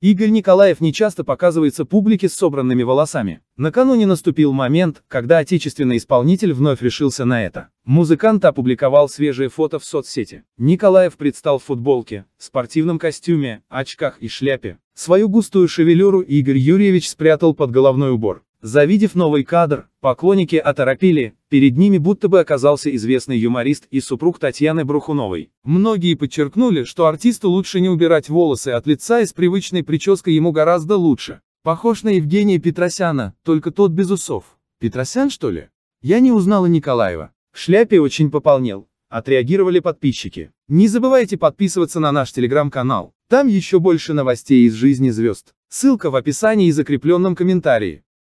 Игорь Николаев не часто показывается публике с собранными волосами. Накануне наступил момент, когда отечественный исполнитель вновь решился на это. Музыкант опубликовал свежие фото в соцсети. Николаев предстал в футболке, спортивном костюме, очках и шляпе. Свою густую шевелюру Игорь Юрьевич спрятал под головной убор. Завидев новый кадр, поклонники оторопели, перед ними будто бы оказался известный юморист и супруг Татьяны Брухуновой. Многие подчеркнули, что артисту лучше не убирать волосы от лица и с привычной прической ему гораздо лучше. Похож на Евгения Петросяна, только тот без усов. Петросян что ли? Я не узнала Николаева. В шляпе очень пополнел. Отреагировали подписчики. Не забывайте подписываться на наш телеграм-канал. Там еще больше новостей из жизни звезд. Ссылка в описании и закрепленном комментарии.